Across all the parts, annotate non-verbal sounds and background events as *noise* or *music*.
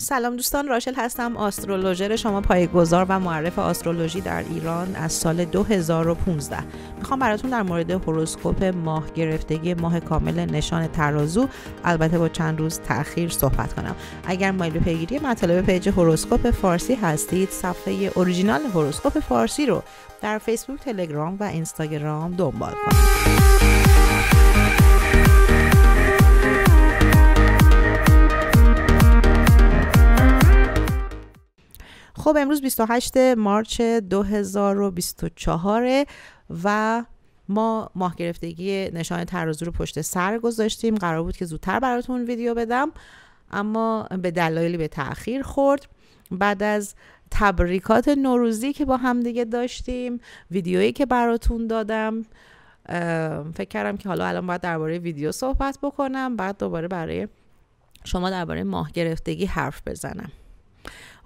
سلام دوستان راشل هستم آسترولوژر شما پایگذار و معرف آسترولوژی در ایران از سال 2015 میخوام براتون در مورد هوروسکوپ ماه گرفتگی ماه کامل نشان ترازو البته با چند روز تاخیر صحبت کنم اگر مایل به پیگیری مطالب پیج هوروسکوپ فارسی هستید صفحه اوریجینال هوروسکوپ فارسی رو در فیسبوک تلگرام و اینستاگرام دنبال کنید خب امروز 28 مارچ 2024 و ما ماه گرفتگی نشان ترازو رو پشت سر گذاشتیم قرار بود که زودتر براتون ویدیو بدم اما به دلایلی به تاخیر خورد بعد از تبریکات نوروزی که با همدیگه داشتیم ویدیویی که براتون دادم فکر کردم که حالا الان باید درباره ویدیو صحبت بکنم بعد دوباره برای شما درباره ماه گرفتگی حرف بزنم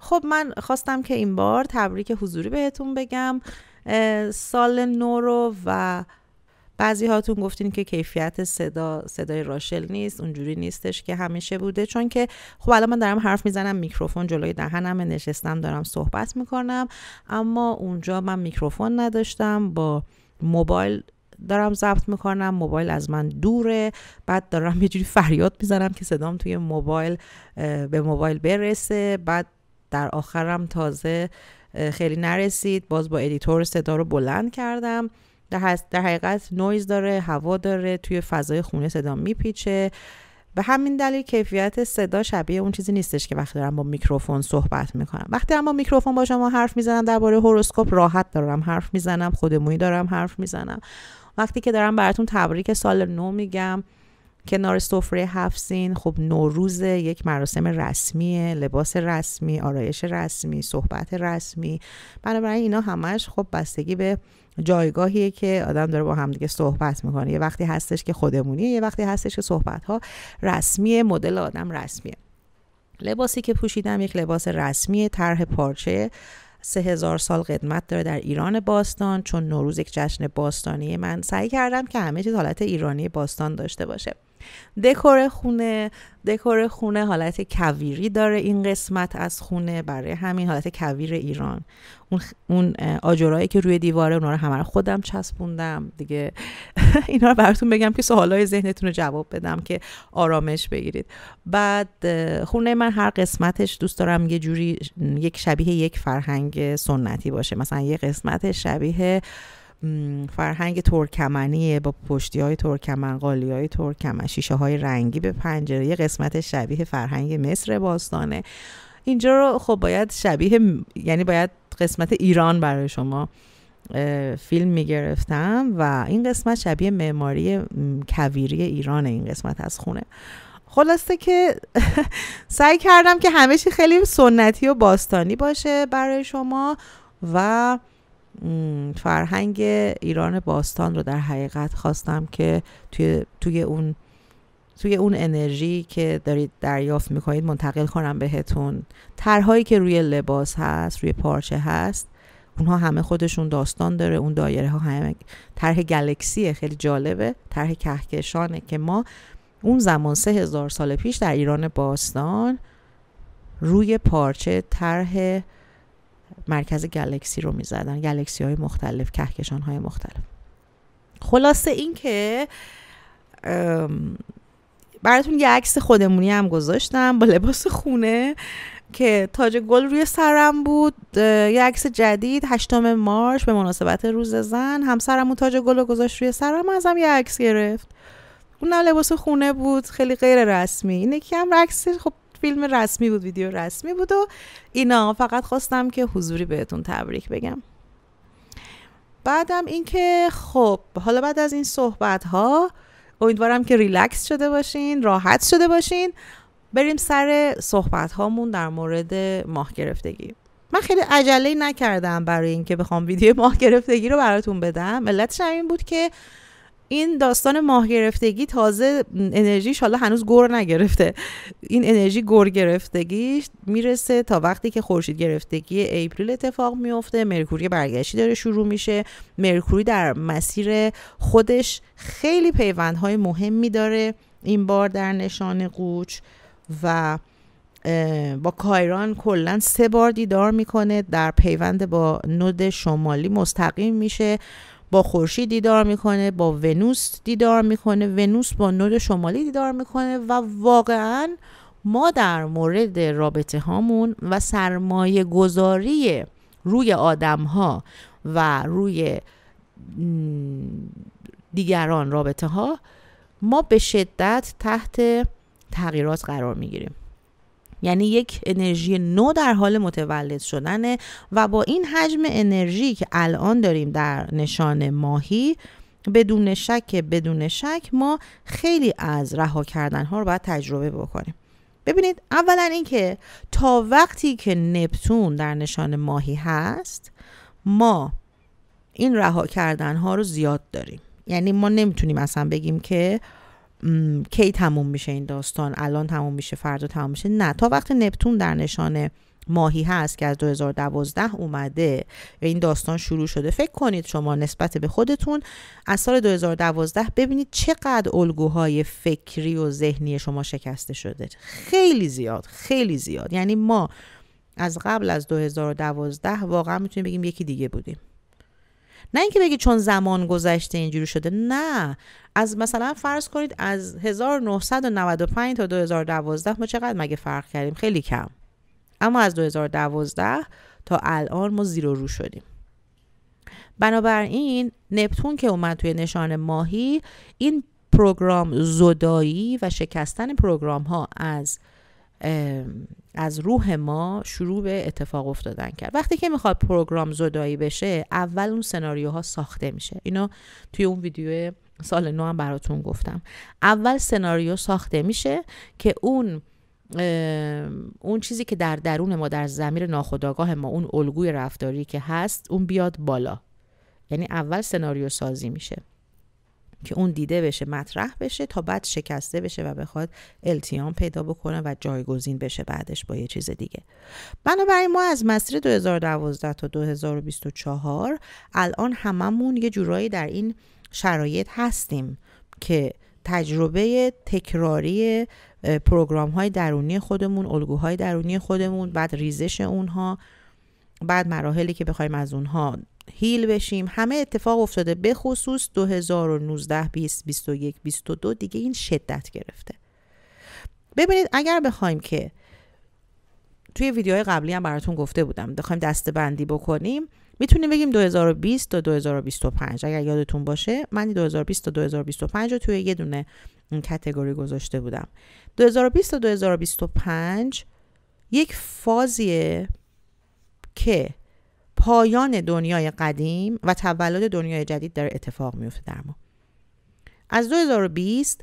خب من خواستم که این بار تبریک حضوری بهتون بگم سال نو رو و بعضی هاتون گفتین که کیفیت صدا صدای راشل نیست اونجوری نیستش که همیشه بوده چون که خب الان من دارم حرف میزنم میکروفون جلوی دهنم نشستم دارم صحبت میکنم اما اونجا من میکروفون نداشتم با موبایل دارم ضبط میکنم موبایل از من دوره بعد دارم یه جوری فریاد میزنم که صدام توی موبایل به موبایل برسه بعد در آخرم تازه خیلی نرسید باز با ادیتور صدا رو بلند کردم در, در حقیقت نویز داره هوا داره توی فضای خونه صدا میپیچه به همین دلیل کیفیت صدا شبیه اون چیزی نیستش که وقتی دارم با میکروفون صحبت میکنم وقتی اما با میکروفون با شما حرف میزنم درباره هوروسکوپ راحت دارم حرف میزنم خودمونی دارم حرف میزنم وقتی که دارم براتون تبریک سال نو میگم کنار سفره هفسین خب نوروز یک مراسم رسمی، لباس رسمی آرایش رسمی صحبت رسمی بنابراین اینا همش خب بستگی به جایگاهیه که آدم داره با همدیگه صحبت میکنه یه وقتی هستش که خودمونیه یه وقتی هستش که صحبت ها رسمیه مدل آدم رسمیه لباسی که پوشیدم یک لباس رسمی طرح پارچه سه هزار سال قدمت داره در ایران باستان چون نوروز یک جشن باستانی من سعی کردم که همه چیز حالت ایرانی باستان داشته باشه دکور خونه دکور خونه حالت کویری داره این قسمت از خونه برای همین حالت کویر ایران اون اون آجرایی که روی دیواره اونا رو همه خودم چسبوندم دیگه *laughs* اینا رو براتون بگم که سوالای ذهنتون رو جواب بدم که آرامش بگیرید بعد خونه من هر قسمتش دوست دارم یه جوری یک شبیه یک فرهنگ سنتی باشه مثلا یه قسمت شبیه فرهنگ ترکمنیه با پشتی های ترکمن قالی های ترکمن شیشه های رنگی به پنجره یه قسمت شبیه فرهنگ مصر باستانه اینجا رو خب باید شبیه یعنی باید قسمت ایران برای شما فیلم میگرفتم و این قسمت شبیه معماری کویری ایران این قسمت از خونه خلاصه که *laughs* سعی کردم که همه چی خیلی سنتی و باستانی باشه برای شما و فرهنگ ایران باستان رو در حقیقت خواستم که توی, توی اون توی اون انرژی که دارید دریافت میکنید منتقل کنم بهتون طرحهایی که روی لباس هست روی پارچه هست اونها همه خودشون داستان داره اون دایره ها همه طرح گلکسیه خیلی جالبه طرح کهکشانه که ما اون زمان سه هزار سال پیش در ایران باستان روی پارچه طرح مرکز گلکسی رو زدن گلکسی های مختلف کهکشان های مختلف خلاصه این که براتون یه عکس خودمونی هم گذاشتم با لباس خونه که تاج گل روی سرم بود یه عکس جدید هشتم مارش به مناسبت روز زن همسرمون تاج گل رو گذاشت روی سرم ازم یه عکس گرفت اونم لباس خونه بود خیلی غیر رسمی اینه که هم عکس خب فیلم رسمی بود ویدیو رسمی بود و اینا فقط خواستم که حضوری بهتون تبریک بگم بعدم اینکه خب حالا بعد از این صحبت ها امیدوارم که ریلکس شده باشین راحت شده باشین بریم سر صحبت هامون در مورد ماه گرفتگی من خیلی عجله نکردم برای اینکه بخوام ویدیو ماه گرفتگی رو براتون بدم علتش این بود که این داستان ماه گرفتگی تازه انرژیش حالا هنوز گور نگرفته این انرژی گور گرفتگیش میرسه تا وقتی که خورشید گرفتگی اپریل اتفاق میفته مرکوری برگشتی داره شروع میشه مرکوری در مسیر خودش خیلی پیوندهای مهمی داره این بار در نشان قوچ و با کایران کلا سه بار دیدار میکنه در پیوند با نود شمالی مستقیم میشه با خورشید دیدار میکنه با ونوس دیدار میکنه ونوس با نود شمالی دیدار میکنه و واقعا ما در مورد رابطه هامون و سرمایه گذاری روی آدم ها و روی دیگران رابطه ها ما به شدت تحت تغییرات قرار میگیریم یعنی یک انرژی نو در حال متولد شدنه و با این حجم انرژی که الان داریم در نشان ماهی بدون شک بدون شک ما خیلی از رها کردن ها رو باید تجربه بکنیم ببینید اولا اینکه تا وقتی که نپتون در نشان ماهی هست ما این رها کردن ها رو زیاد داریم یعنی ما نمیتونیم اصلا بگیم که کی تموم میشه این داستان الان تموم میشه فردا تموم میشه نه تا وقتی نپتون در نشانه ماهی هست که از 2012 اومده این داستان شروع شده فکر کنید شما نسبت به خودتون از سال 2012 ببینید چقدر الگوهای فکری و ذهنی شما شکسته شده خیلی زیاد خیلی زیاد یعنی ما از قبل از 2012 واقعا میتونیم بگیم یکی دیگه بودیم نه اینکه بگی چون زمان گذشته اینجوری شده نه از مثلا فرض کنید از 1995 تا 2012 ما چقدر مگه فرق کردیم خیلی کم اما از 2012 تا الان ما زیرو رو شدیم بنابراین نپتون که اومد توی نشان ماهی این پروگرام زدایی و شکستن پروگرام ها از از روح ما شروع به اتفاق افتادن کرد وقتی که میخواد پروگرام زدایی بشه اول اون سناریوها ساخته میشه اینو توی اون ویدیو سال نو هم براتون گفتم اول سناریو ساخته میشه که اون اون چیزی که در درون ما در زمیر ناخودآگاه ما اون الگوی رفتاری که هست اون بیاد بالا یعنی اول سناریو سازی میشه که اون دیده بشه مطرح بشه تا بعد شکسته بشه و بخواد التیام پیدا بکنه و جایگزین بشه بعدش با یه چیز دیگه بنابراین ما از مسیر 2012 تا 2024 الان هممون یه جورایی در این شرایط هستیم که تجربه تکراری پروگرام های درونی خودمون الگوهای درونی خودمون بعد ریزش اونها بعد مراحلی که بخوایم از اونها هیل بشیم همه اتفاق افتاده به خصوص 2019 20 21 22 دیگه این شدت گرفته ببینید اگر بخوایم که توی ویدیوهای قبلی هم براتون گفته بودم بخوایم دست بندی بکنیم میتونیم بگیم 2020 تا 2025 اگر یادتون باشه من 2020 تا 2025 رو توی یه دونه کتگوری گذاشته بودم 2020 تا 2025 یک فازیه که پایان دنیای قدیم و تولد دنیای جدید داره اتفاق میفته در ما از 2020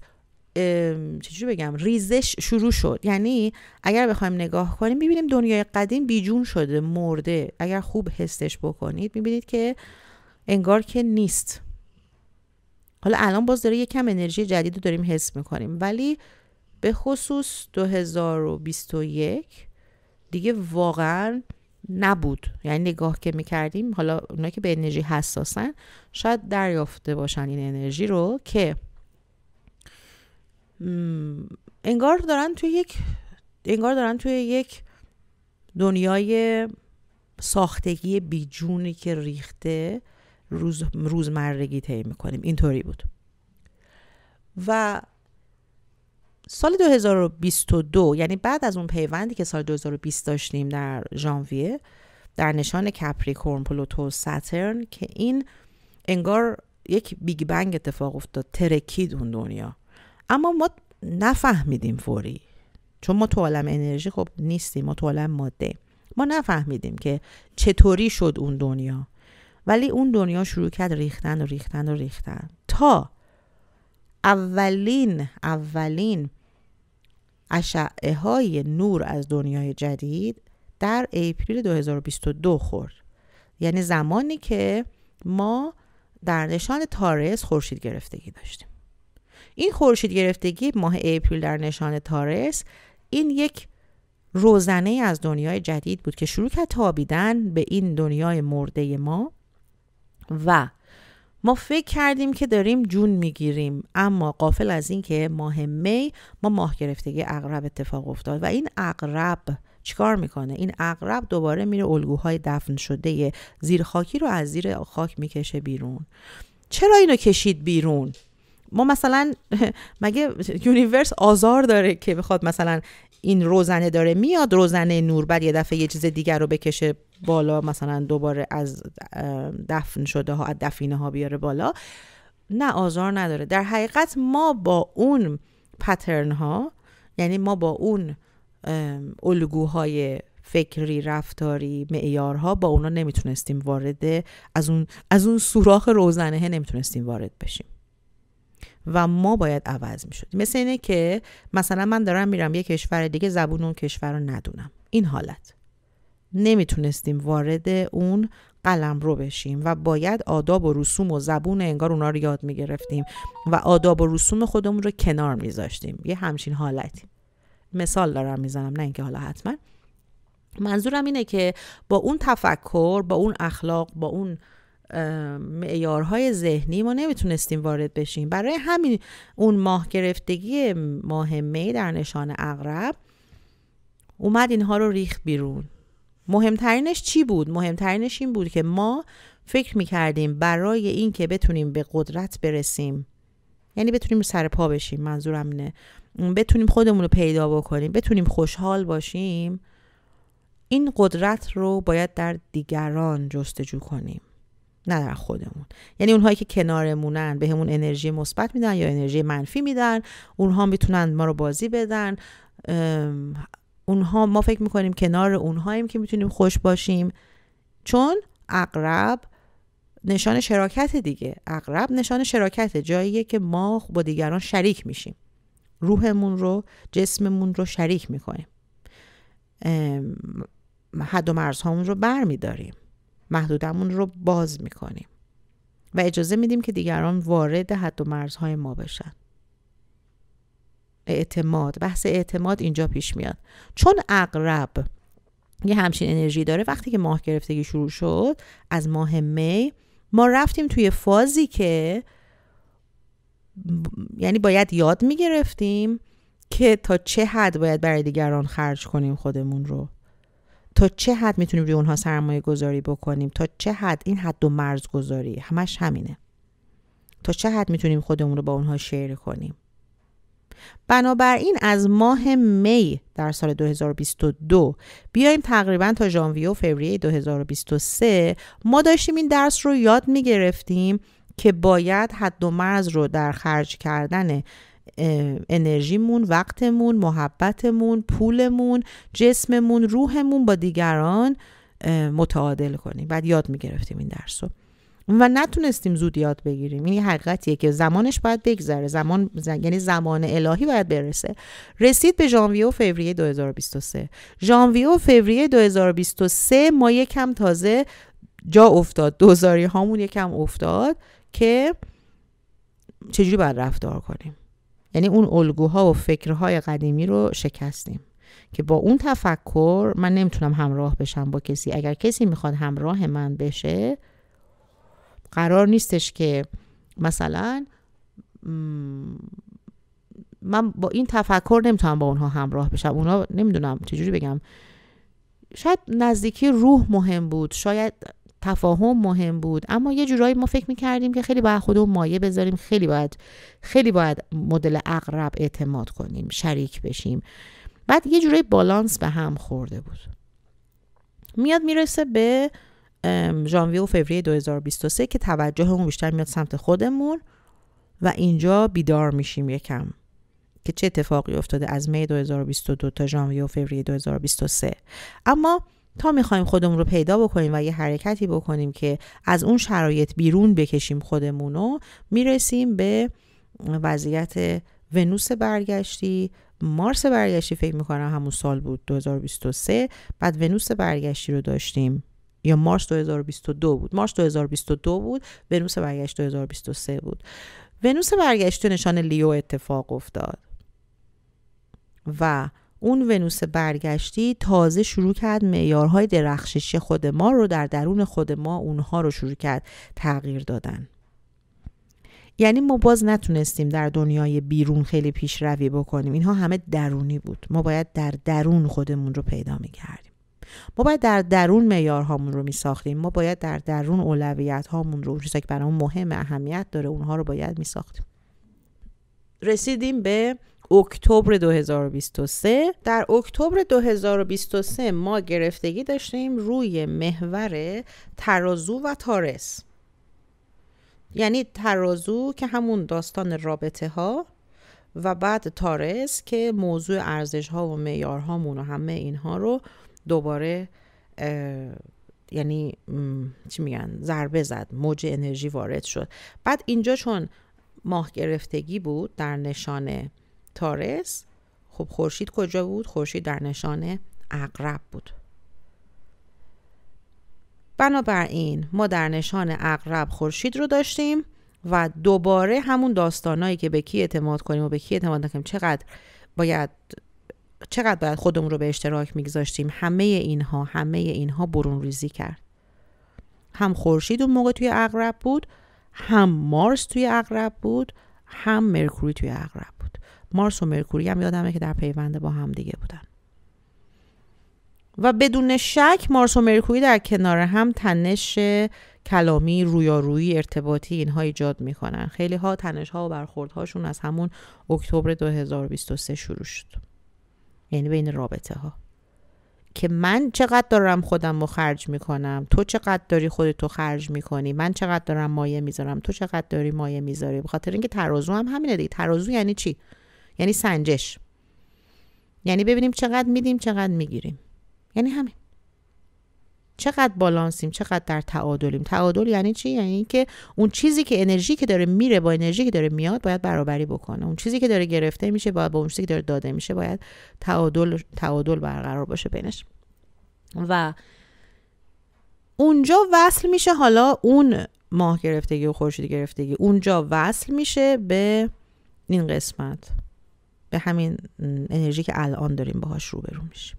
چجوری بگم ریزش شروع شد یعنی اگر بخوایم نگاه کنیم میبینیم دنیای قدیم بیجون شده مرده اگر خوب حسش بکنید میبینید که انگار که نیست حالا الان باز داره یکم انرژی جدید رو داریم حس میکنیم ولی به خصوص 2021 دیگه واقعا نبود یعنی نگاه که میکردیم حالا اونایی که به انرژی حساسن شاید دریافته باشن این انرژی رو که انگار دارن توی یک انگار دارن توی یک دنیای ساختگی بیجونی که ریخته روز روزمرگی طی میکنیم اینطوری بود و سال 2022 یعنی بعد از اون پیوندی که سال 2020 داشتیم در ژانویه در نشان کپریکورن پلوتو ساترن که این انگار یک بیگ بنگ اتفاق افتاد ترکید اون دنیا اما ما نفهمیدیم فوری چون ما تو عالم انرژی خب نیستیم ما تو عالم ماده ما نفهمیدیم که چطوری شد اون دنیا ولی اون دنیا شروع کرد ریختن و ریختن و ریختن تا اولین اولین اشعه های نور از دنیای جدید در اپریل 2022 خورد یعنی زمانی که ما در نشان تارس خورشید گرفتگی داشتیم این خورشید گرفتگی ماه اپریل در نشان تارس این یک روزنه از دنیای جدید بود که شروع کرد تابیدن به این دنیای مرده ما و ما فکر کردیم که داریم جون میگیریم اما قافل از اینکه ماه می ما ماه گرفتگی اقرب اتفاق افتاد و این اقرب چیکار میکنه این اقرب دوباره میره الگوهای دفن شده زیر خاکی رو از زیر خاک میکشه بیرون چرا اینو کشید بیرون ما مثلا *laughs* مگه یونیورس آزار داره که بخواد مثلا این روزنه داره میاد روزنه نور بعد یه دفعه یه چیز دیگر رو بکشه بالا مثلا دوباره از دفن شده ها از دفینه ها بیاره بالا نه آزار نداره در حقیقت ما با اون پترن ها یعنی ما با اون الگوهای فکری رفتاری معیارها با اونا نمیتونستیم وارد از اون از اون سوراخ روزنه نمیتونستیم وارد بشیم و ما باید عوض می شد مثل اینه که مثلا من دارم میرم یه کشور دیگه زبون اون کشور رو ندونم این حالت نمیتونستیم وارد اون قلم رو بشیم و باید آداب و رسوم و زبون انگار اونا رو یاد میگرفتیم و آداب و رسوم خودمون رو کنار میذاشتیم یه همچین حالتی مثال دارم میزنم نه اینکه حالا حتما منظورم اینه که با اون تفکر با اون اخلاق با اون معیارهای ذهنی ما نمیتونستیم وارد بشیم برای همین اون ماه گرفتگی ماه می در نشان اغرب اومد اینها رو ریخ بیرون مهمترینش چی بود مهمترینش این بود که ما فکر میکردیم برای اینکه بتونیم به قدرت برسیم یعنی بتونیم سر پا بشیم منظورم نه بتونیم خودمون رو پیدا بکنیم بتونیم خوشحال باشیم این قدرت رو باید در دیگران جستجو کنیم نه در خودمون یعنی اونهایی که کنارمونن به همون انرژی مثبت میدن یا انرژی منفی میدن اونها میتونن ما رو بازی بدن اونها ما فکر میکنیم کنار اونهاییم که میتونیم خوش باشیم چون اقرب نشان شراکت دیگه اقرب نشان شراکت جاییه که ما با دیگران شریک میشیم روحمون رو جسممون رو شریک میکنیم حد و مرزهامون رو بر میداریم محدودمون رو باز میکنیم و اجازه میدیم که دیگران وارد حد و مرزهای ما بشن اعتماد بحث اعتماد اینجا پیش میاد چون اقرب یه همچین انرژی داره وقتی که ماه گرفتگی شروع شد از ماه می ما رفتیم توی فازی که یعنی باید یاد میگرفتیم که تا چه حد باید برای دیگران خرج کنیم خودمون رو تا چه حد میتونیم روی اونها سرمایه گذاری بکنیم تا چه حد این حد و مرز گذاری همش همینه تا چه حد میتونیم خودمون رو با اونها شیر کنیم بنابراین از ماه می در سال 2022 بیایم تقریبا تا ژانویه و فوریه 2023 ما داشتیم این درس رو یاد میگرفتیم که باید حد و مرز رو در خرج کردن انرژیمون وقتمون محبتمون پولمون جسممون روحمون با دیگران متعادل کنیم بعد یاد میگرفتیم این درس رو و نتونستیم زود یاد بگیریم این حقیقتیه که زمانش باید بگذره زمان یعنی زمان الهی باید برسه رسید به ژانویه و فوریه 2023 ژانویه و فوریه 2023 ما یکم تازه جا افتاد دوزاری هامون یکم افتاد که چجوری باید رفتار کنیم یعنی اون الگوها و فکرهای قدیمی رو شکستیم که با اون تفکر من نمیتونم همراه بشم با کسی اگر کسی میخواد همراه من بشه قرار نیستش که مثلا من با این تفکر نمیتونم با اونها همراه بشم اونها نمیدونم چجوری بگم شاید نزدیکی روح مهم بود شاید تفاهم مهم بود اما یه جورایی ما فکر میکردیم که خیلی باید خودمون مایه بذاریم خیلی باید خیلی باید مدل اقرب اعتماد کنیم شریک بشیم بعد یه جورایی بالانس به هم خورده بود میاد میرسه به ژانویه و فوریه 2023 که توجهمون بیشتر میاد سمت خودمون و اینجا بیدار میشیم یکم که چه اتفاقی افتاده از می 2022 تا ژانویه و فوریه 2023 اما تا میخوایم خودمون رو پیدا بکنیم و یه حرکتی بکنیم که از اون شرایط بیرون بکشیم خودمون رو میرسیم به وضعیت ونوس برگشتی مارس برگشتی فکر میکنم همون سال بود 2023 بعد ونوس برگشتی رو داشتیم یا مارس 2022 بود مارس 2022 بود ونوس برگشت 2023 بود ونوس برگشت نشان لیو اتفاق افتاد و اون ونوس برگشتی تازه شروع کرد معیارهای درخشش خود ما رو در درون خود ما اونها رو شروع کرد تغییر دادن یعنی ما باز نتونستیم در دنیای بیرون خیلی پیشروی بکنیم اینها همه درونی بود ما باید در درون خودمون رو پیدا میکردیم ما باید در درون معیارهامون رو میساختیم ما باید در درون اولویت هامون رو چیزی که برامون مهم اهمیت داره اونها رو باید میساختیم رسیدیم به اکتبر 2023 در اکتبر 2023 ما گرفتگی داشتیم روی محور ترازو و تارس یعنی ترازو که همون داستان رابطه ها و بعد تارس که موضوع ارزش ها و معیارهامون و همه اینها رو دوباره یعنی چی میگن ضربه زد موج انرژی وارد شد بعد اینجا چون ماه گرفتگی بود در نشانه تارس خب خورشید کجا بود خورشید در نشان اقرب بود بنابراین ما در نشان اقرب خورشید رو داشتیم و دوباره همون داستانایی که به کی اعتماد کنیم و به کی اعتماد نکنیم چقدر باید چقدر باید خودمون رو به اشتراک میگذاشتیم همه اینها همه اینها برون ریزی کرد هم خورشید اون موقع توی اقرب بود هم مارس توی اقرب بود هم مرکوری توی اقرب مارس و مرکوری هم یادمه که در پیوند با هم دیگه بودن و بدون شک مارس و مرکوری در کنار هم تنش کلامی رویارویی ارتباطی اینها ایجاد میکنن خیلی ها تنش ها و هاشون از همون اکتبر 2023 شروع شد یعنی بین رابطه ها که من چقدر دارم خودم رو خرج میکنم تو چقدر داری خودتو خرج میکنی من چقدر دارم مایه میذارم تو چقدر داری مایه میذاری بخاطر خاطر اینکه ترازو هم همینه دیگه ترازو یعنی چی یعنی سنجش یعنی ببینیم چقدر میدیم چقدر میگیریم یعنی همین چقدر بالانسیم چقدر در تعادلیم تعادل یعنی چی یعنی اینکه اون چیزی که انرژی که داره میره با انرژی که داره میاد باید برابری بکنه اون چیزی که داره گرفته میشه باید با اون چیزی که داره داده میشه باید تعادل تعادل برقرار باشه بینش و اونجا وصل میشه حالا اون ماه گرفتگی و خورشید گرفتگی اونجا وصل میشه به این قسمت به همین انرژی که الان داریم باهاش روبرو میشیم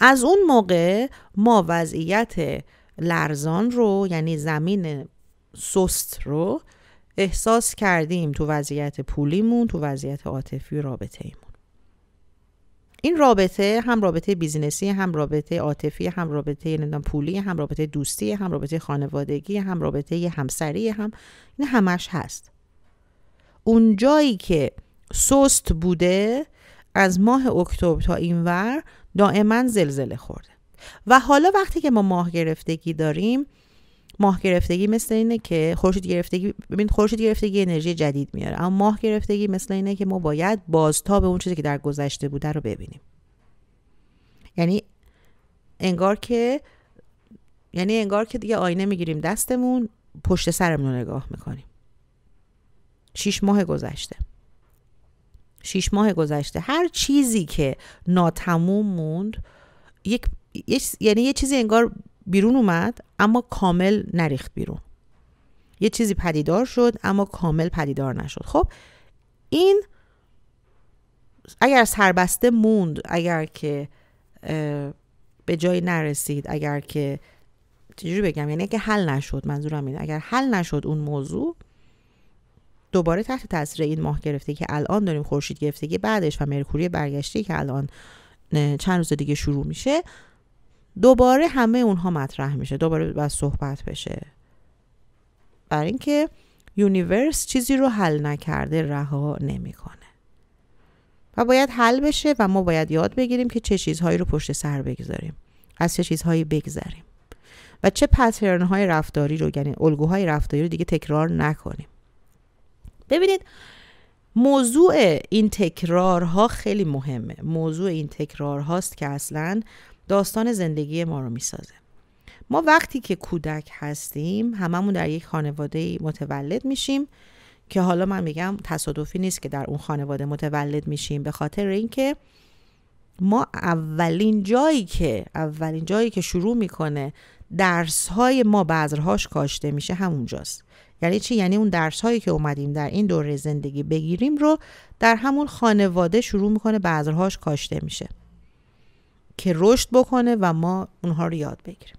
از اون موقع ما وضعیت لرزان رو یعنی زمین سست رو احساس کردیم تو وضعیت پولیمون تو وضعیت عاطفی رابطه ایمون این رابطه هم رابطه بیزینسی هم رابطه عاطفی هم رابطه یعنی پولی هم رابطه دوستی هم رابطه خانوادگی هم رابطه همسری هم این همش هست اون جایی که سست بوده از ماه اکتبر تا اینور دائما زلزله خورده و حالا وقتی که ما ماه گرفتگی داریم ماه گرفتگی مثل اینه که خورشید گرفتگی ببین خورشید گرفتگی انرژی جدید میاره اما ماه گرفتگی مثل اینه که ما باید به اون چیزی که در گذشته بوده رو ببینیم یعنی انگار که یعنی انگار که دیگه آینه میگیریم دستمون پشت سرمون رو نگاه میکنیم شیش ماه گذشته شیش ماه گذشته هر چیزی که ناتموم موند یک یعنی یه چیزی انگار بیرون اومد اما کامل نریخت بیرون یه چیزی پدیدار شد اما کامل پدیدار نشد خب این اگر سربسته موند اگر که به جایی نرسید اگر که چجوری بگم یعنی که حل نشد منظورم اینه اگر حل نشد اون موضوع دوباره تحت تاثیر این ماه گرفته که الان داریم خورشید که بعدش و مرکوری برگشتی که الان چند روز دیگه شروع میشه دوباره همه اونها مطرح میشه دوباره باید صحبت بشه برای اینکه یونیورس چیزی رو حل نکرده رها نمیکنه و باید حل بشه و ما باید یاد بگیریم که چه چیزهایی رو پشت سر بگذاریم از چه چیزهایی بگذاریم و چه پترن های رفتاری رو یعنی الگوهای رفتاری رو دیگه تکرار نکنیم ببینید موضوع این تکرارها خیلی مهمه موضوع این تکرارهاست که اصلا داستان زندگی ما رو میسازه ما وقتی که کودک هستیم هممون در یک خانواده متولد میشیم که حالا من میگم تصادفی نیست که در اون خانواده متولد میشیم به خاطر اینکه ما اولین جایی که اولین جایی که شروع میکنه درس های ما بذرهاش کاشته میشه همونجاست یعنی چی یعنی اون درس هایی که اومدیم در این دوره زندگی بگیریم رو در همون خانواده شروع میکنه بذرهاش کاشته میشه که رشد بکنه و ما اونها رو یاد بگیریم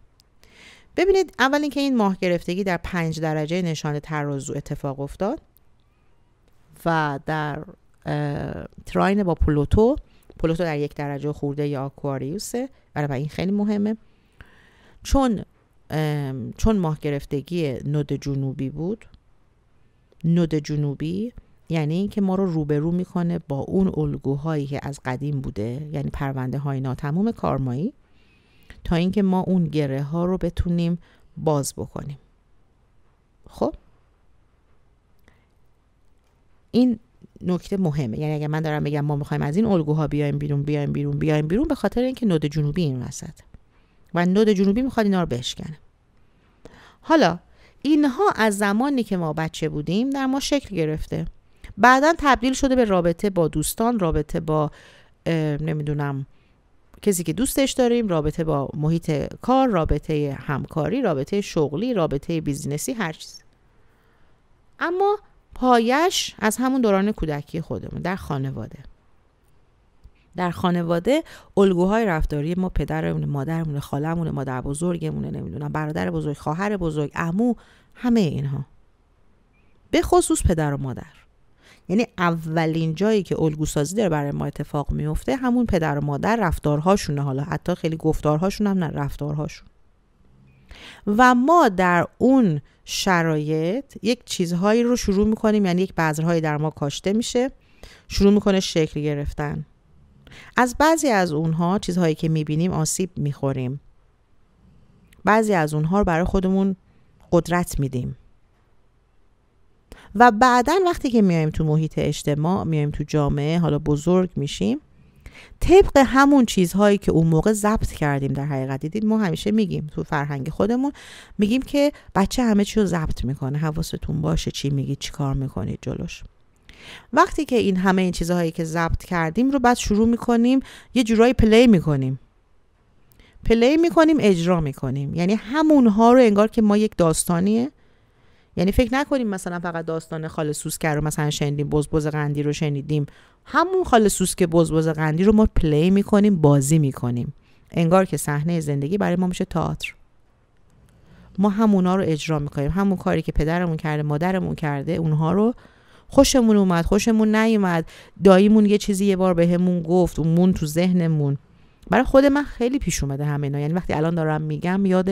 ببینید اول اینکه این ماه گرفتگی در پنج درجه نشان ترازو اتفاق افتاد و در تراین با پلوتو پلوتو در یک درجه خورده یا آکواریوسه برای این خیلی مهمه چون چون ماه گرفتگی نود جنوبی بود نود جنوبی یعنی اینکه ما رو روبرو میکنه با اون الگوهایی که از قدیم بوده یعنی پرونده های کارمایی تا اینکه ما اون گره ها رو بتونیم باز بکنیم خب این نکته مهمه یعنی اگر من دارم بگم ما میخوایم از این الگوها بیایم بیرون بیایم بیرون بیایم بیرون به خاطر اینکه نود جنوبی این وسط و نود جنوبی میخواد اینا رو بشکنه حالا اینها از زمانی که ما بچه بودیم در ما شکل گرفته بعدا تبدیل شده به رابطه با دوستان رابطه با نمیدونم کسی که دوستش داریم رابطه با محیط کار رابطه همکاری رابطه شغلی رابطه بیزینسی هر چیز اما پایش از همون دوران کودکی خودمون در خانواده در خانواده الگوهای رفتاری ما پدرمون مادرمون خالمون مادر بزرگمونه نمیدونم برادر بزرگ خواهر بزرگ امو همه اینها به خصوص پدر و مادر یعنی اولین جایی که سازی داره برای ما اتفاق میفته همون پدر و مادر رفتارهاشونه حالا حتی خیلی گفتارهاشون هم نه رفتارهاشون و ما در اون شرایط یک چیزهایی رو شروع میکنیم یعنی یک بذرهایی در ما کاشته میشه شروع میکنه شکل گرفتن از بعضی از اونها چیزهایی که میبینیم آسیب میخوریم بعضی از اونها رو برای خودمون قدرت میدیم و بعدا وقتی که میایم تو محیط اجتماع میایم تو جامعه حالا بزرگ میشیم طبق همون چیزهایی که اون موقع ضبط کردیم در حقیقت دیدید ما همیشه میگیم تو فرهنگ خودمون میگیم که بچه همه چی رو ضبط میکنه حواستون باشه چی میگید چی کار میکنید جلوش وقتی که این همه این چیزهایی که ضبط کردیم رو بعد شروع میکنیم یه جورایی پلی میکنیم پلی میکنیم اجرا میکنیم یعنی همونها رو انگار که ما یک داستانیه یعنی فکر نکنیم مثلا فقط داستان خال سوسکر رو مثلا شنیدیم بزبز قندی رو شنیدیم همون خال که بزبز قندی رو ما پلی میکنیم بازی میکنیم انگار که صحنه زندگی برای ما میشه تئاتر ما همونها رو اجرا میکنیم همون کاری که پدرمون کرده مادرمون کرده اونها رو خوشمون اومد خوشمون نیومد داییمون یه چیزی یه بار بهمون گفت اون مون تو ذهنمون برای خود من خیلی پیش اومده اینا یعنی وقتی الان دارم میگم یاد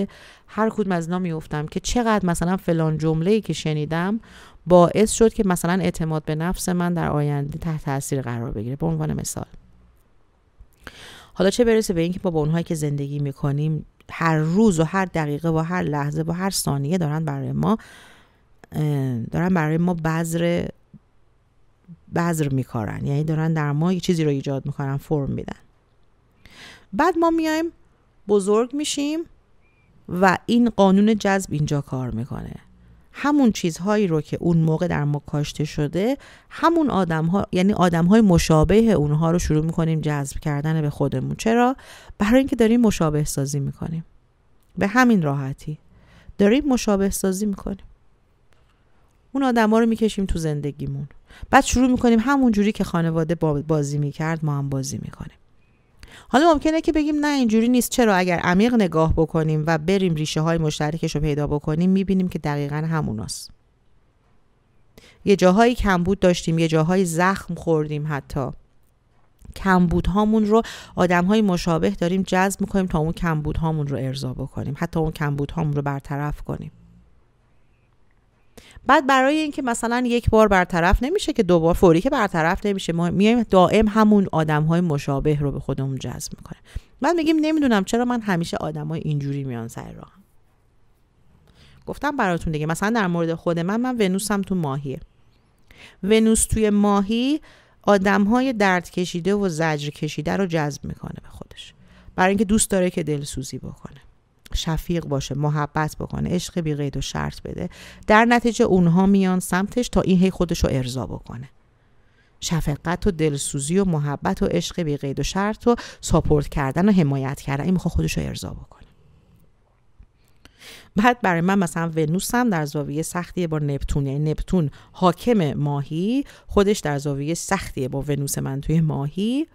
هر کدوم از اینا میفتم که چقدر مثلا فلان ای که شنیدم باعث شد که مثلا اعتماد به نفس من در آینده تحت تاثیر قرار بگیره به عنوان مثال حالا چه برسه به اینکه ما با اونهایی که زندگی میکنیم هر روز و هر دقیقه و هر لحظه و هر ثانیه دارن برای ما دارن برای ما بذر بذر میکارن یعنی دارن در ما یه چیزی رو ایجاد میکنن فرم میدن بعد ما میایم بزرگ میشیم و این قانون جذب اینجا کار میکنه همون چیزهایی رو که اون موقع در ما کاشته شده همون آدم ها یعنی آدم های مشابه اونها رو شروع میکنیم جذب کردن به خودمون چرا برای اینکه داریم مشابه سازی میکنیم به همین راحتی داریم مشابه سازی میکنیم اون آدما رو میکشیم تو زندگیمون بعد شروع میکنیم همون جوری که خانواده بازی میکرد ما هم بازی میکنیم حالا ممکنه که بگیم نه اینجوری نیست چرا اگر عمیق نگاه بکنیم و بریم ریشه های مشترکش رو پیدا بکنیم میبینیم که دقیقا هموناست یه جاهایی کمبود داشتیم یه جاهایی زخم خوردیم حتی کمبود رو آدم های مشابه داریم جذب میکنیم تا اون کمبود رو ارضا بکنیم حتی اون کمبود رو برطرف کنیم بعد برای اینکه مثلا یک بار برطرف نمیشه که دوبار فوری که برطرف نمیشه ما میایم دائم همون آدم های مشابه رو به خودمون جذب میکنه بعد میگیم نمیدونم چرا من همیشه آدم های اینجوری میان سر راه گفتم براتون دیگه مثلا در مورد خود من من ونوسم تو ماهیه ونوس توی ماهی آدم های درد کشیده و زجر کشیده رو جذب میکنه به خودش برای اینکه دوست داره که دلسوزی بکنه شفیق باشه محبت بکنه عشق بی و شرط بده در نتیجه اونها میان سمتش تا این هی خودش رو ارضا بکنه شفقت و دلسوزی و محبت و عشق بی و شرط و ساپورت کردن و حمایت کردن این میخواد خودش رو ارضا بکنه بعد برای من مثلا ونوس هم در زاویه سختیه با نپتون یعنی نپتون حاکم ماهی خودش در زاویه سختیه با ونوس من توی ماهی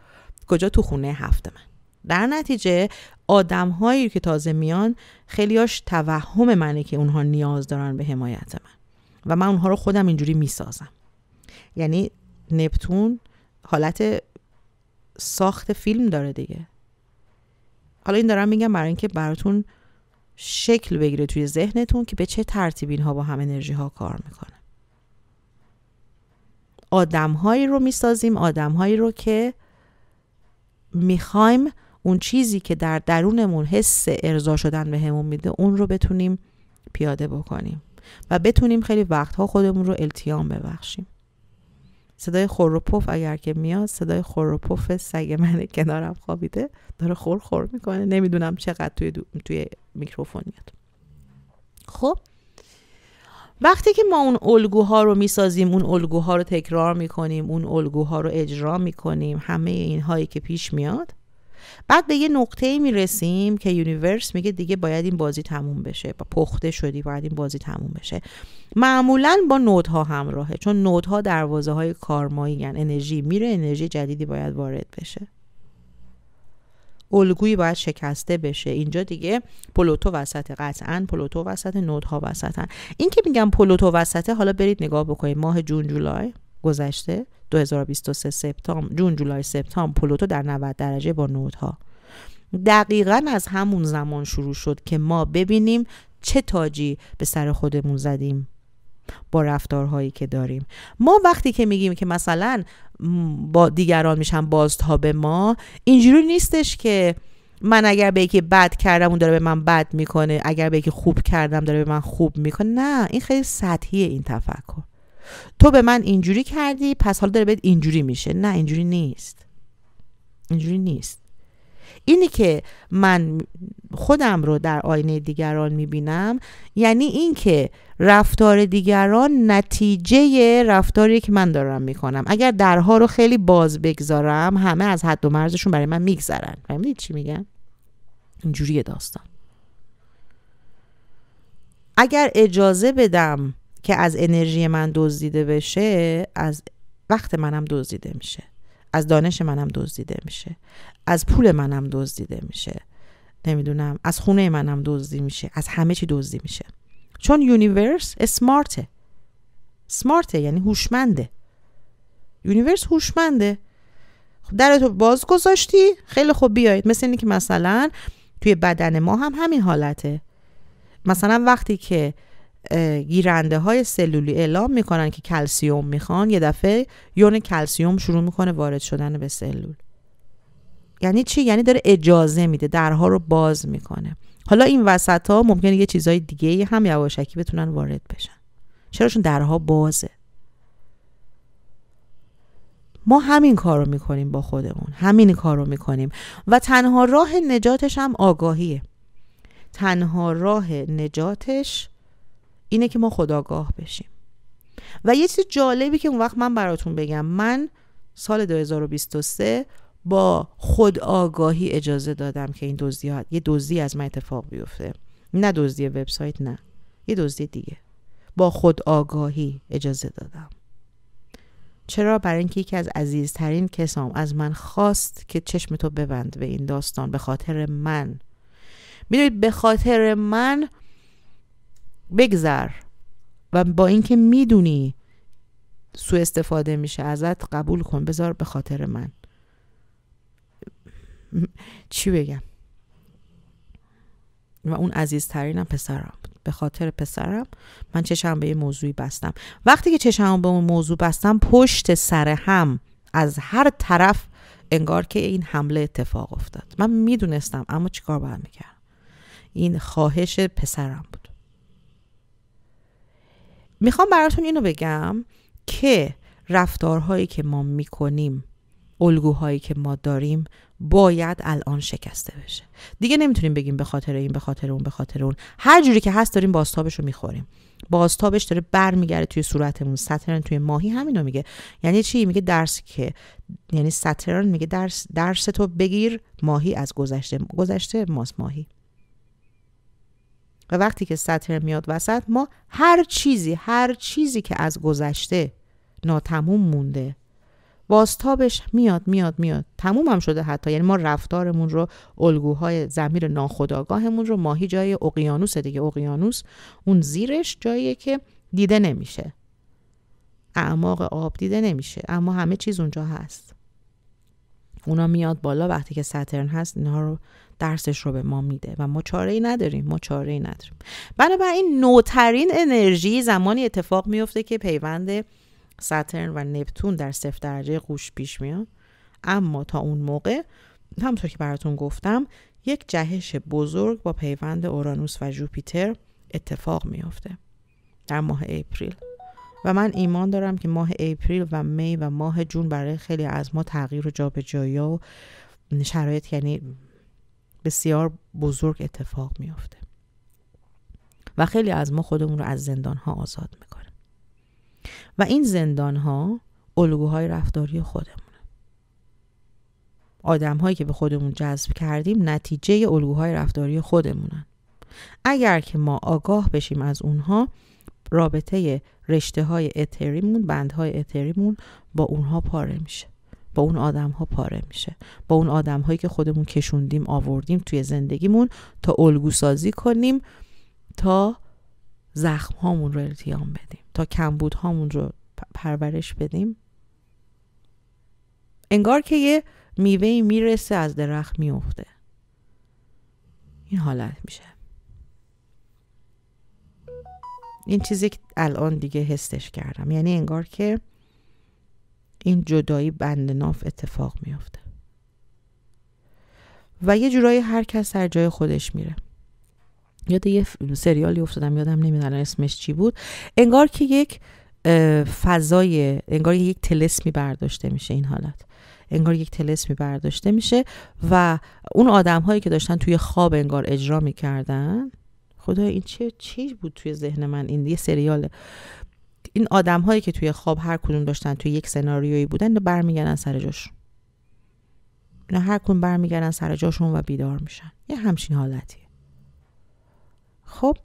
کجا تو خونه هفت من در نتیجه آدم هایی که تازه میان خیلیاش توهم منه که اونها نیاز دارن به حمایت من و من اونها رو خودم اینجوری میسازم یعنی نپتون حالت ساخت فیلم داره دیگه حالا این دارم میگم برای اینکه براتون شکل بگیره توی ذهنتون که به چه ترتیب اینها با هم انرژی ها کار میکنه هایی رو میسازیم هایی رو که میخوایم اون چیزی که در درونمون حس ارضا شدن بهمون میده اون رو بتونیم پیاده بکنیم و بتونیم خیلی وقتها خودمون رو التیام ببخشیم صدای خور پف اگر که میاد صدای خور پف سگ من کنارم خوابیده داره خور خور میکنه نمیدونم چقدر توی, توی میکروفون خب وقتی که ما اون الگوها رو میسازیم اون الگوها رو تکرار میکنیم اون الگوها رو اجرا میکنیم همه اینهایی که پیش میاد بعد به یه نقطه می رسیم که یونیورس میگه دیگه باید این بازی تموم بشه با پخته شدی باید این بازی تموم بشه معمولا با نودها همراهه چون نودها دروازه های کارمایی یعنی انرژی میره انرژی جدیدی باید وارد بشه الگویی باید شکسته بشه اینجا دیگه پلوتو وسط قطعا پلوتو وسط نودها وسطن این که میگم پلوتو وسطه حالا برید نگاه بکنید ماه جون جولای گذشته 2023 سپتامبر جون جولای سپتامبر پلوتو در 90 درجه با نودها دقیقا از همون زمان شروع شد که ما ببینیم چه تاجی به سر خودمون زدیم با رفتارهایی که داریم ما وقتی که میگیم که مثلا با دیگران میشن بازتا به ما اینجوری نیستش که من اگر به یکی بد کردم اون داره به من بد میکنه اگر به یکی خوب کردم داره به من خوب میکنه نه این خیلی سطحیه این تفکر تو به من اینجوری کردی پس حالا داره بهت اینجوری میشه نه اینجوری نیست اینجوری نیست اینی که من خودم رو در آینه دیگران میبینم یعنی اینکه رفتار دیگران نتیجه رفتاری که من دارم میکنم اگر درها رو خیلی باز بگذارم همه از حد و مرزشون برای من میگذرن فهمیدید چی میگم اینجوری داستان اگر اجازه بدم که از انرژی من دزدیده بشه از وقت منم دزدیده میشه از دانش منم دزدیده میشه از پول منم دزدیده میشه نمیدونم از خونه منم دزدی میشه از همه چی دزدی میشه چون یونیورس اسمارته سمارته یعنی هوشمنده یونیورس هوشمنده خب درتو باز گذاشتی خیلی خوب بیایید مثل اینکه مثلا توی بدن ما هم همین حالته مثلا وقتی که گیرنده های سلولی اعلام میکنن که کلسیوم میخوان یه دفعه یون کلسیوم شروع میکنه وارد شدن به سلول یعنی چی یعنی داره اجازه میده درها رو باز میکنه حالا این وسط ها ممکنه یه چیزای دیگه هم یواشکی بتونن وارد بشن چراشون درها بازه ما همین کار رو میکنیم با خودمون همین کار رو میکنیم و تنها راه نجاتش هم آگاهیه تنها راه نجاتش اینه که ما خداگاه بشیم و یه چیز جالبی که اون وقت من براتون بگم من سال 2023 با خودآگاهی اجازه دادم که این دزدی یه دزدی از من اتفاق بیفته نه دزدی وبسایت نه یه دزدی دیگه با آگاهی اجازه دادم چرا برای اینکه یکی از عزیزترین کسام از من خواست که چشم تو ببند به این داستان به خاطر من میدونید به خاطر من بگذر و با اینکه میدونی سوء استفاده میشه ازت قبول کن بذار به خاطر من چی بگم و اون عزیزترینم پسرم به خاطر پسرم من چشم به یه موضوعی بستم وقتی که چشم به اون موضوع بستم پشت سر هم از هر طرف انگار که این حمله اتفاق افتاد من میدونستم اما چیکار باید میکردم این خواهش پسرم بود میخوام براتون اینو بگم که رفتارهایی که ما میکنیم الگوهایی که ما داریم باید الان شکسته بشه دیگه نمیتونیم بگیم به خاطر این به خاطر اون به خاطر اون هر جوری که هست داریم بازتابش رو میخوریم بازتابش داره برمیگرده توی صورتمون سترن توی ماهی همینو میگه یعنی چی میگه درس که یعنی سترن میگه درس درس تو بگیر ماهی از گذشته گذشته ماست ماهی و وقتی که سطر میاد وسط ما هر چیزی هر چیزی که از گذشته ناتموم مونده واسطابش میاد میاد میاد تموم هم شده حتی یعنی ما رفتارمون رو الگوهای زمیر ناخودآگاهمون رو ماهی جای اقیانوس دیگه اقیانوس اون زیرش جاییه که دیده نمیشه اعماق آب دیده نمیشه اما همه چیز اونجا هست اونا میاد بالا وقتی که سترن هست اینها رو درسش رو به ما میده و ما چاره ای نداریم ما چاره ای نداریم بنابراین نوترین انرژی زمانی اتفاق میفته که پیوند سترن و نپتون در صفر درجه قوش پیش میان اما تا اون موقع همطور که براتون گفتم یک جهش بزرگ با پیوند اورانوس و جوپیتر اتفاق میافته در ماه اپریل و من ایمان دارم که ماه اپریل و می و ماه جون برای خیلی از ما تغییر و جابجایی و شرایط یعنی بسیار بزرگ اتفاق میافته و خیلی از ما خودمون رو از زندان ها آزاد میکنه و این زندان ها الگوهای رفتاری خودمونه آدم هایی که به خودمون جذب کردیم نتیجه الگوهای رفتاری خودمونن اگر که ما آگاه بشیم از اونها رابطه رشته های اتریمون بندهای اتریمون با اونها پاره میشه با اون آدم ها پاره میشه با اون آدم هایی که خودمون کشوندیم آوردیم توی زندگیمون تا الگو سازی کنیم تا زخم هامون رو التیام بدیم تا کمبود رو پرورش بدیم انگار که یه میوه میرسه از درخت میفته این حالت میشه این چیزی که الان دیگه حسش کردم یعنی انگار که این جدایی بند ناف اتفاق میافته و یه جورایی هر کس در جای خودش میره یاد یه سریالی افتادم یادم نمیاد الان اسمش چی بود انگار که یک فضای انگار یک تلسمی برداشته میشه این حالت انگار یک تلسمی برداشته میشه و اون آدم هایی که داشتن توی خواب انگار اجرا میکردن خدا این چه چی بود توی ذهن من این یه سریاله این آدم هایی که توی خواب هر کدوم داشتن توی یک سناریویی بودن و برمیگردن سر جاشون اینا هر کدوم برمیگردن سر جاشون و بیدار میشن یه همچین حالتیه خب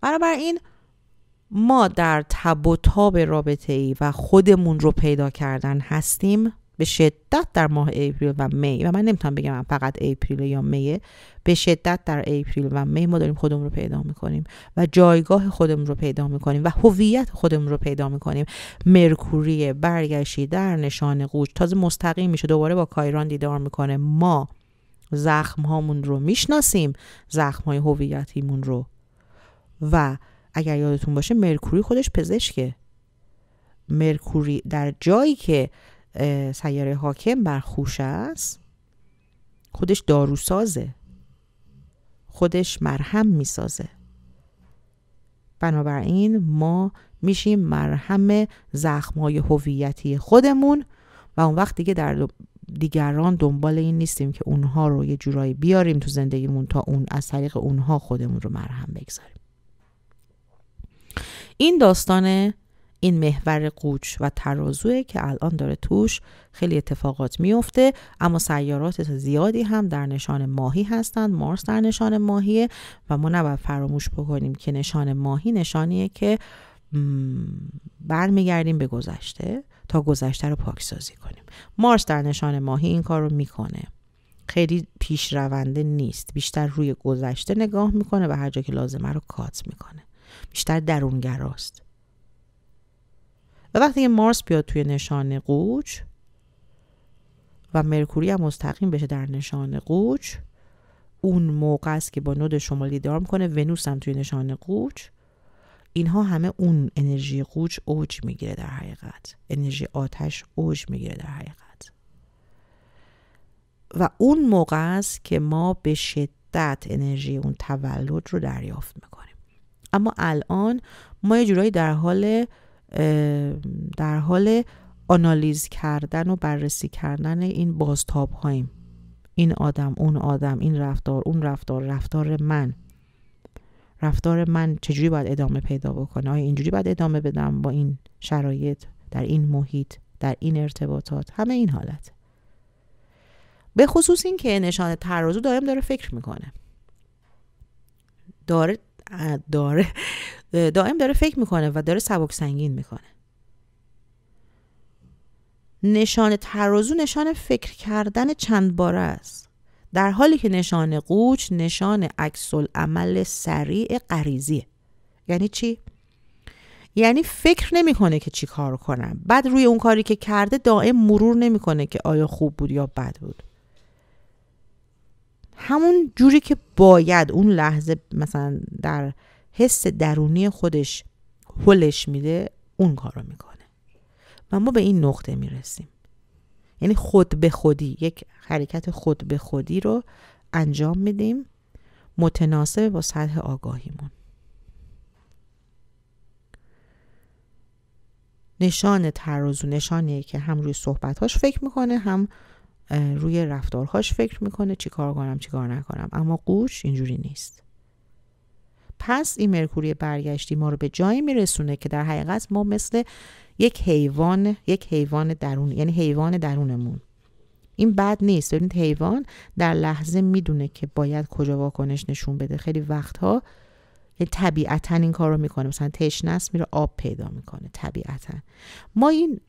برابر این ما در تب و تاب رابطه ای و خودمون رو پیدا کردن هستیم به شدت در ماه اپریل و می و من نمیتونم بگم من فقط اپریل یا میه به شدت در اپریل و می ما داریم خودمون رو پیدا میکنیم و جایگاه خودمون رو پیدا میکنیم و هویت خودمون رو پیدا میکنیم مرکوری برگشتی در نشان قوچ تازه مستقیم میشه دوباره با کایران دیدار میکنه ما زخم هامون رو میشناسیم زخم های هویتیمون رو و اگر یادتون باشه مرکوری خودش پزشکه مرکوری در جایی که سیاره حاکم بر خوش است خودش دارو سازه خودش مرهم سازه بنابراین ما میشیم مرهم زخمای هویتی خودمون و اون وقت دیگه در دیگران دنبال این نیستیم که اونها رو یه جورایی بیاریم تو زندگیمون تا اون از طریق اونها خودمون رو مرهم بگذاریم این داستانه این محور قوچ و ترازوه که الان داره توش خیلی اتفاقات میفته اما سیارات زیادی هم در نشان ماهی هستند مارس در نشان ماهیه و ما نباید فراموش بکنیم که نشان ماهی نشانیه که برمیگردیم به گذشته تا گذشته رو پاکسازی کنیم مارس در نشان ماهی این کار رو میکنه خیلی پیش نیست بیشتر روی گذشته نگاه میکنه و هر جا که لازمه رو کات میکنه بیشتر درونگراست و وقتی مارس بیاد توی نشان قوچ و مرکوری هم مستقیم بشه در نشان قوچ اون موقع است که با نود شمالی دیدار میکنه ونوس هم توی نشان قوچ اینها همه اون انرژی قوچ اوج میگیره در حقیقت انرژی آتش اوج میگیره در حقیقت و اون موقع است که ما به شدت انرژی اون تولد رو دریافت میکنیم اما الان ما یه جورایی در حال در حال آنالیز کردن و بررسی کردن این بازتاب هاییم این آدم اون آدم این رفتار اون رفتار رفتار من رفتار من چجوری باید ادامه پیدا بکنه آیا اینجوری باید ادامه بدم با این شرایط در این محیط در این ارتباطات همه این حالت به خصوص این که نشان ترازو دائم داره فکر میکنه داره داره دائم داره فکر میکنه و داره سبک سنگین میکنه نشان ترازو نشان فکر کردن چند باره است در حالی که نشان قوچ نشان عکس عمل سریع قریزیه یعنی چی یعنی فکر نمیکنه که چی کار کنم بعد روی اون کاری که کرده دائم مرور نمیکنه که آیا خوب بود یا بد بود همون جوری که باید اون لحظه مثلا در حس درونی خودش هلش میده اون کار رو میکنه و ما به این نقطه میرسیم یعنی خود به خودی یک حرکت خود به خودی رو انجام میدیم متناسب با سطح آگاهیمون نشان ترازو نشانیه که هم روی صحبتهاش فکر میکنه هم روی رفتارهاش فکر میکنه چی کار کنم چی کار نکنم اما قوش اینجوری نیست پس این مرکوری برگشتی ما رو به جایی میرسونه که در حقیقت ما مثل یک حیوان یک حیوان درون یعنی حیوان درونمون این بد نیست ببینید حیوان در لحظه میدونه که باید کجا واکنش نشون بده خیلی وقتها یعنی طبیعتا این کار رو میکنه مثلا تشنست میره آب پیدا میکنه طبیعتا ما این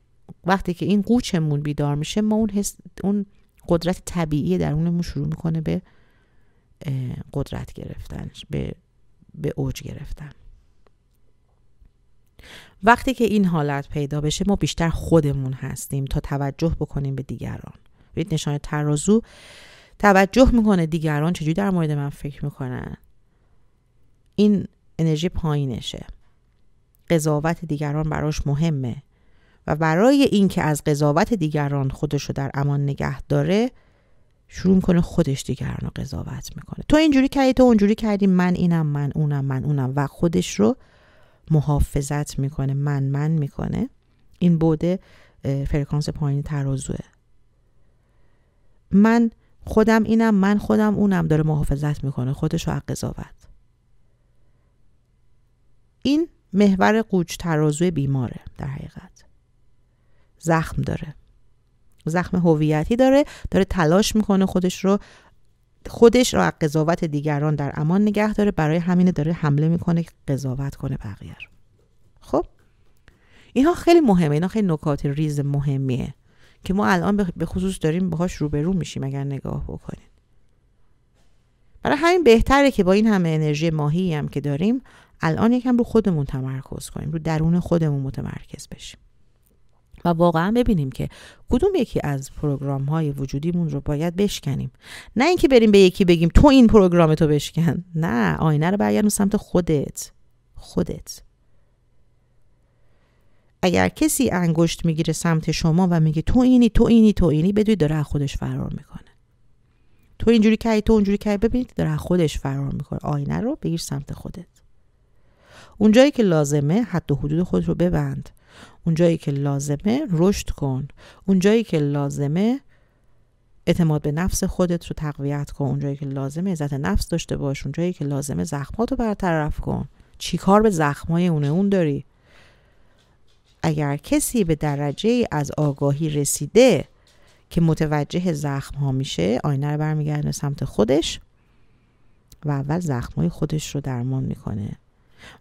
وقتی که این قوچمون بیدار میشه ما اون, اون قدرت طبیعی درونمون شروع میکنه به قدرت گرفتن به به اوج گرفتن وقتی که این حالت پیدا بشه ما بیشتر خودمون هستیم تا توجه بکنیم به دیگران ببینید نشان ترازو توجه میکنه دیگران چجوری در مورد من فکر میکنن این انرژی پایینشه قضاوت دیگران براش مهمه و برای اینکه از قضاوت دیگران خودش رو در امان نگه داره شروع میکنه خودش دیگران رو قضاوت میکنه تو اینجوری کردی تو اونجوری کردی من اینم من اونم من اونم و خودش رو محافظت میکنه من من میکنه این بوده فرکانس پایین ترازوه من خودم اینم من خودم اونم داره محافظت میکنه خودش رو قضاوت این محور قوچ ترازوی بیماره در حقیقت زخم داره زخم هویتی داره داره تلاش میکنه خودش رو خودش رو از قضاوت دیگران در امان نگه داره برای همینه داره حمله میکنه قضاوت کنه بقیه رو خب اینها خیلی مهمه اینا خیلی نکات ریز مهمیه که ما الان به خصوص داریم باهاش روبرو میشیم اگر نگاه بکنیم برای همین بهتره که با این همه انرژی ماهی هم که داریم الان یکم رو خودمون تمرکز کنیم رو درون خودمون متمرکز بشیم و واقعا ببینیم که کدوم یکی از پروگرام های وجودیمون رو باید بشکنیم نه اینکه بریم به یکی بگیم تو این پروگرام تو بشکن نه آینه رو برگردون سمت خودت خودت اگر کسی انگشت میگیره سمت شما و میگه تو اینی تو اینی تو اینی بدوی داره خودش فرار میکنه تو اینجوری کردی تو اونجوری کردی ببینید داره خودش فرار میکنه آینه رو بگیر سمت خودت اونجایی که لازمه حد و حدود خود رو ببند اونجایی که لازمه رشد کن اونجایی که لازمه اعتماد به نفس خودت رو تقویت کن اونجایی که لازمه عزت نفس داشته باش اونجایی که لازمه زخمات رو برطرف کن چی کار به زخمای اون اون داری اگر کسی به درجه از آگاهی رسیده که متوجه زخم ها میشه آینه رو به سمت خودش و اول زخمای خودش رو درمان میکنه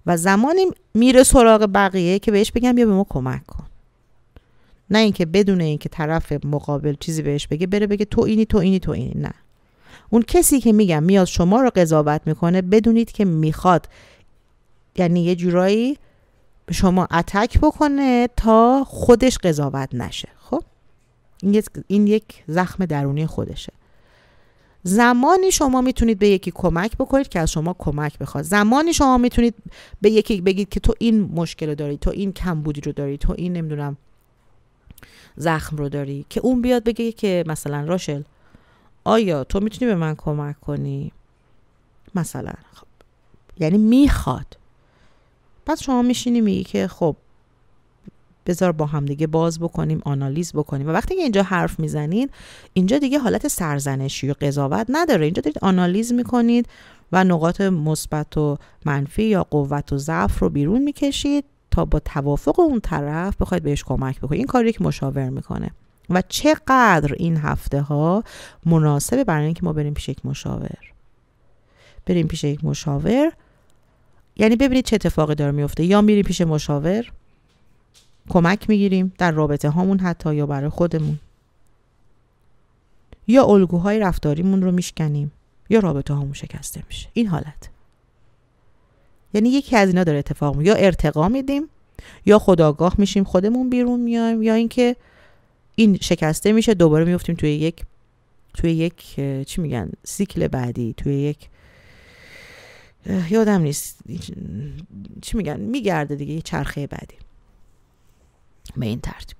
و زمانی میره سراغ بقیه که بهش بگم بیا به ما کمک کن نه اینکه بدون اینکه طرف مقابل چیزی بهش بگه بره بگه تو اینی تو اینی تو اینی نه اون کسی که میگم میاد شما رو قضاوت میکنه بدونید که میخواد یعنی یه جورایی به شما اتک بکنه تا خودش قضاوت نشه خب این یک زخم درونی خودشه زمانی شما میتونید به یکی کمک بکنید که از شما کمک بخواد زمانی شما میتونید به یکی بگید که تو این مشکل رو داری تو این کمبودی رو داری تو این نمیدونم زخم رو داری که اون بیاد بگه که مثلا راشل آیا تو میتونی به من کمک کنی مثلا خب یعنی میخواد بعد شما میشینی میگی که خب بذار با هم دیگه باز بکنیم آنالیز بکنیم و وقتی که اینجا حرف میزنید اینجا دیگه حالت سرزنشی و قضاوت نداره اینجا دارید آنالیز میکنید و نقاط مثبت و منفی یا قوت و ضعف رو بیرون میکشید تا با توافق اون طرف بخواید بهش کمک بکنید این کاری که مشاور میکنه و چقدر این هفته ها مناسبه برای اینکه ما بریم پیش یک مشاور بریم پیش یک مشاور یعنی ببینید چه اتفاقی داره میفته یا میریم پیش مشاور کمک میگیریم در رابطه هامون حتی یا برای خودمون یا الگوهای رفتاریمون رو میشکنیم یا رابطه هامون شکسته میشه این حالت یعنی یکی از اینا داره اتفاق یا ارتقا میدیم یا خداگاه میشیم خودمون بیرون میایم یا اینکه این شکسته میشه دوباره میفتیم توی یک توی یک چی میگن سیکل بعدی توی یک یادم نیست چی میگن میگرده دیگه یه چرخه بعدی به این ترتیب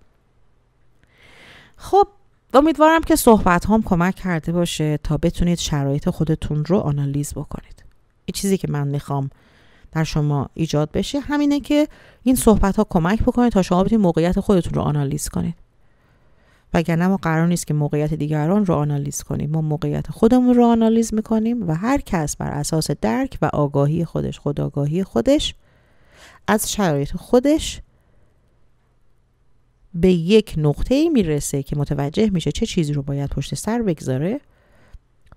خب امیدوارم که صحبت هم کمک کرده باشه تا بتونید شرایط خودتون رو آنالیز بکنید این چیزی که من میخوام در شما ایجاد بشه همینه که این صحبت ها کمک بکنید تا شما بتونید موقعیت خودتون رو آنالیز کنید وگرنه ما قرار نیست که موقعیت دیگران رو آنالیز کنیم ما موقعیت خودمون رو آنالیز میکنیم و هر کس بر اساس درک و آگاهی خودش خودآگاهی خودش از شرایط خودش به یک نقطه میرسه که متوجه میشه چه چیزی رو باید پشت سر بگذاره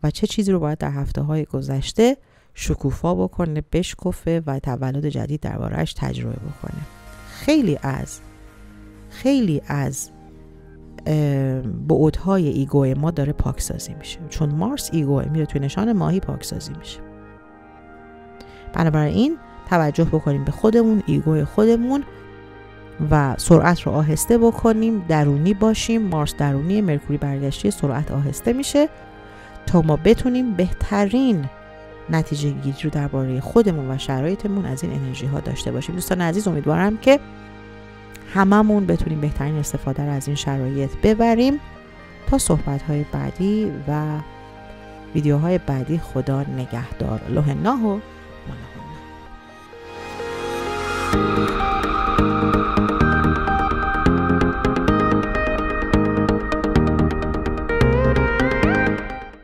و چه چیزی رو باید در هفته های گذشته شکوفا بکنه بشکفه و تولد جدید دربارهش تجربه بکنه خیلی از خیلی از بعدهای ایگو ما داره پاکسازی میشه چون مارس ایگو میره توی نشان ماهی پاکسازی میشه بنابراین توجه بکنیم به خودمون ایگو خودمون و سرعت رو آهسته بکنیم درونی باشیم مارس درونی مرکوری برگشتی سرعت آهسته میشه تا ما بتونیم بهترین نتیجه گیری رو درباره خودمون و شرایطمون از این انرژی ها داشته باشیم دوستان عزیز امیدوارم که هممون بتونیم بهترین استفاده رو از این شرایط ببریم تا صحبت های بعدی و ویدیوهای بعدی خدا نگهدار لوهناه و مالاهناه